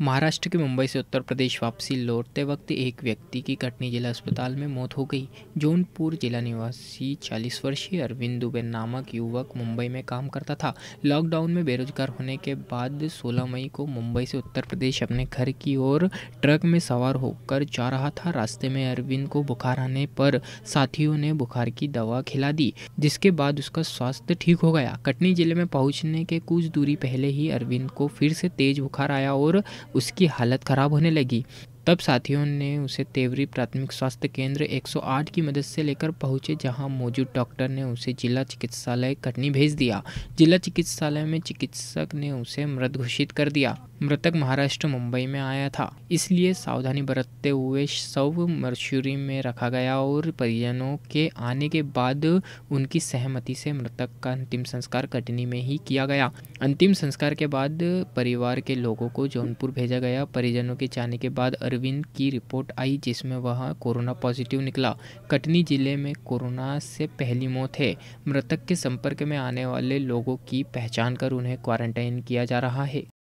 महाराष्ट्र के मुंबई से उत्तर प्रदेश वापसी लौटते वक्त एक व्यक्ति की कटनी जिला अस्पताल में मौत हो गई जौनपुर जिला निवासी 40 वर्षीय अरविंद दुबे नामक युवक मुंबई में काम करता था लॉकडाउन में बेरोजगार होने के बाद 16 मई को मुंबई से उत्तर प्रदेश अपने घर की ओर ट्रक में सवार होकर जा रहा था रास्ते में अरविंद को बुखार आने पर साथियों ने बुखार की दवा खिला दी जिसके बाद उसका स्वास्थ्य ठीक हो गया कटनी जिले में पहुंचने के कुछ दूरी पहले ही अरविंद को फिर से तेज बुखार आया और उसकी हालत ख़राब होने लगी तब साथियों ने उसे तेवरी प्राथमिक स्वास्थ्य केंद्र 108 की मदद से लेकर पहुंचे जहां मौजूद डॉक्टर ने उसे जिला चिकित्सालय कटनी भेज दिया जिला चिकित्सालय में चिकित्सक ने उसे मृत घोषित कर दिया मृतक महाराष्ट्र मुंबई में आया था इसलिए सावधानी बरतते हुए शव मर्शुरी में रखा गया और परिजनों के आने के बाद उनकी सहमति से मृतक का अंतिम संस्कार कटनी में ही किया गया अंतिम संस्कार के बाद परिवार के लोगों को जौनपुर भेजा गया परिजनों के जाने के बाद अरविंद की रिपोर्ट आई जिसमें वह कोरोना पॉजिटिव निकला कटनी जिले में कोरोना से पहली मौत है मृतक के संपर्क में आने वाले लोगों की पहचान कर उन्हें क्वारंटाइन किया जा रहा है